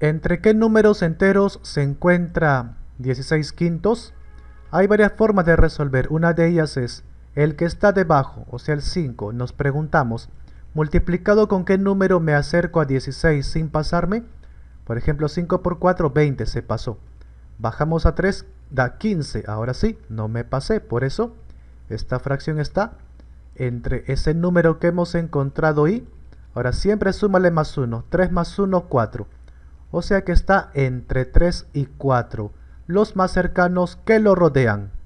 ¿Entre qué números enteros se encuentra 16 quintos? Hay varias formas de resolver, una de ellas es el que está debajo, o sea el 5, nos preguntamos ¿multiplicado con qué número me acerco a 16 sin pasarme? Por ejemplo 5 por 4, 20 se pasó. Bajamos a 3, da 15, ahora sí, no me pasé, por eso esta fracción está entre ese número que hemos encontrado y, ahora siempre súmale más 1, 3 más 1, 4 o sea que está entre 3 y 4, los más cercanos que lo rodean.